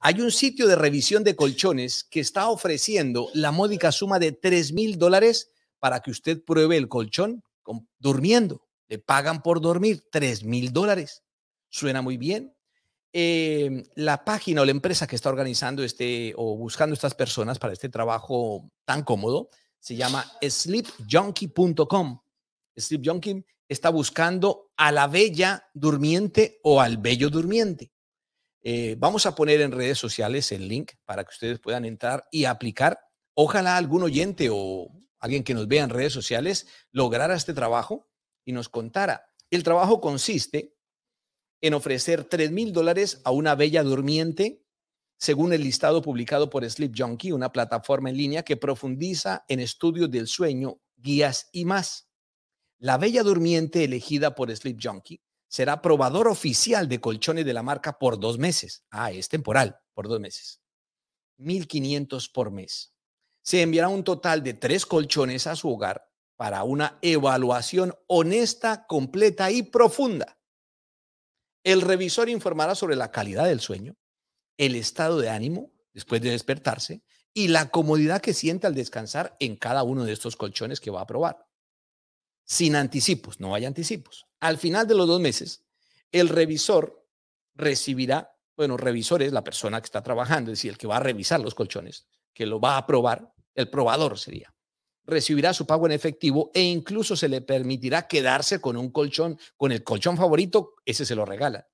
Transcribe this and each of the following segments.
Hay un sitio de revisión de colchones que está ofreciendo la módica suma de 3.000 mil dólares para que usted pruebe el colchón durmiendo. Le pagan por dormir 3.000 mil dólares. Suena muy bien. Em, la página o la empresa que está organizando este o buscando estas personas para este trabajo tan cómodo se llama sleepjunkie.com. Sleep está buscando a la bella durmiente o al bello durmiente. Eh, vamos a poner en redes sociales el link para que ustedes puedan entrar y aplicar. Ojalá algún oyente o alguien que nos vea en redes sociales lograra este trabajo y nos contara. El trabajo consiste en ofrecer 3 mil dólares a una bella durmiente, según el listado publicado por Sleep Junkie, una plataforma en línea que profundiza en estudios del sueño, guías y más. La bella durmiente elegida por Sleep Junkie será probador oficial de colchones de la marca por dos meses. Ah, es temporal, por dos meses. 1.500 por mes. Se enviará un total de tres colchones a su hogar para una evaluación honesta, completa y profunda. El revisor informará sobre la calidad del sueño, el estado de ánimo después de despertarse y la comodidad que siente al descansar en cada uno de estos colchones que va a probar sin anticipos, no hay anticipos. Al final de los dos meses, el revisor recibirá, bueno, revisor es la persona que está trabajando, es decir, el que va a revisar los colchones, que lo va a aprobar, el probador sería. Recibirá su pago en efectivo e incluso se le permitirá quedarse con un colchón, con el colchón favorito, ese se lo regala,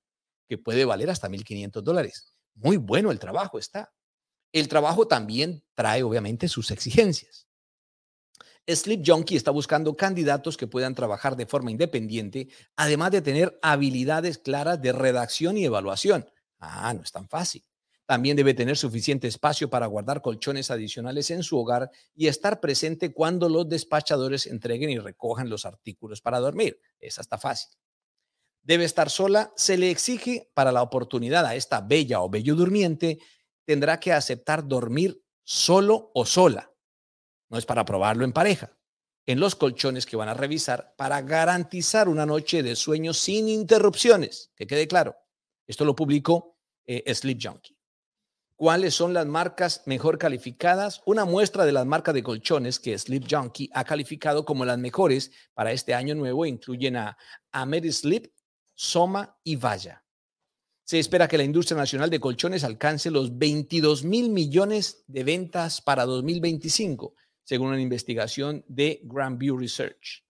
que puede valer hasta 1.500 dólares. Muy bueno el trabajo está. El trabajo también trae, obviamente, sus exigencias. Sleep Junkie está buscando candidatos que puedan trabajar de forma independiente, además de tener habilidades claras de redacción y evaluación. Ah, no es tan fácil. También debe tener suficiente espacio para guardar colchones adicionales en su hogar y estar presente cuando los despachadores entreguen y recojan los artículos para dormir. Es hasta fácil. Debe estar sola. Se le exige para la oportunidad a esta bella o bello durmiente, tendrá que aceptar dormir solo o sola no es para probarlo en pareja. En los colchones que van a revisar para garantizar una noche de sueño sin interrupciones. Que quede claro. Esto lo publicó eh, Sleep Junkie. ¿Cuáles son las marcas mejor calificadas? Una muestra de las marcas de colchones que Sleep Junkie ha calificado como las mejores para este año nuevo incluyen a Amerisleep, Soma y Vaya. Se espera que la industria nacional de colchones alcance los 22 mil millones de ventas para 2025, según una investigación de Grandview Research.